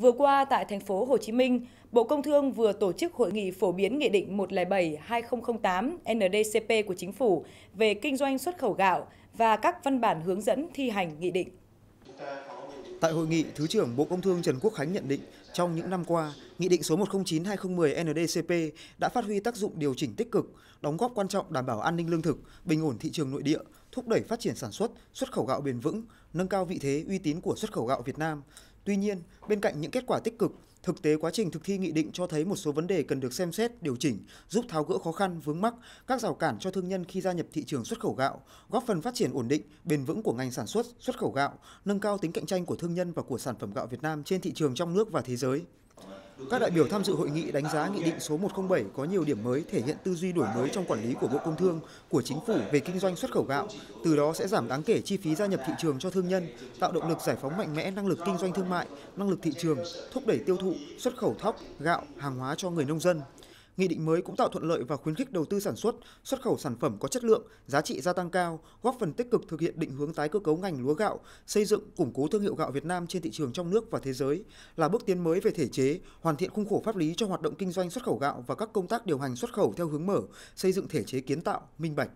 Vừa qua tại thành phố Hồ Chí Minh, Bộ Công Thương vừa tổ chức hội nghị phổ biến Nghị định 107-2008 NDCP của Chính phủ về kinh doanh xuất khẩu gạo và các văn bản hướng dẫn thi hành nghị định. Tại hội nghị, Thứ trưởng Bộ Công Thương Trần Quốc Khánh nhận định, trong những năm qua, Nghị định số 109-2010 NDCP đã phát huy tác dụng điều chỉnh tích cực, đóng góp quan trọng đảm bảo an ninh lương thực, bình ổn thị trường nội địa, thúc đẩy phát triển sản xuất, xuất khẩu gạo bền vững, nâng cao vị thế uy tín của xuất khẩu gạo Việt Nam, Tuy nhiên, bên cạnh những kết quả tích cực, thực tế quá trình thực thi nghị định cho thấy một số vấn đề cần được xem xét, điều chỉnh, giúp tháo gỡ khó khăn, vướng mắc, các rào cản cho thương nhân khi gia nhập thị trường xuất khẩu gạo, góp phần phát triển ổn định, bền vững của ngành sản xuất, xuất khẩu gạo, nâng cao tính cạnh tranh của thương nhân và của sản phẩm gạo Việt Nam trên thị trường trong nước và thế giới. Các đại biểu tham dự hội nghị đánh giá Nghị định số 107 có nhiều điểm mới thể hiện tư duy đổi mới trong quản lý của Bộ Công Thương, của Chính phủ về kinh doanh xuất khẩu gạo, từ đó sẽ giảm đáng kể chi phí gia nhập thị trường cho thương nhân, tạo động lực giải phóng mạnh mẽ năng lực kinh doanh thương mại, năng lực thị trường, thúc đẩy tiêu thụ, xuất khẩu thóc, gạo, hàng hóa cho người nông dân. Nghị định mới cũng tạo thuận lợi và khuyến khích đầu tư sản xuất, xuất khẩu sản phẩm có chất lượng, giá trị gia tăng cao, góp phần tích cực thực hiện định hướng tái cơ cấu ngành lúa gạo, xây dựng, củng cố thương hiệu gạo Việt Nam trên thị trường trong nước và thế giới, là bước tiến mới về thể chế, hoàn thiện khung khổ pháp lý cho hoạt động kinh doanh xuất khẩu gạo và các công tác điều hành xuất khẩu theo hướng mở, xây dựng thể chế kiến tạo, minh bạch.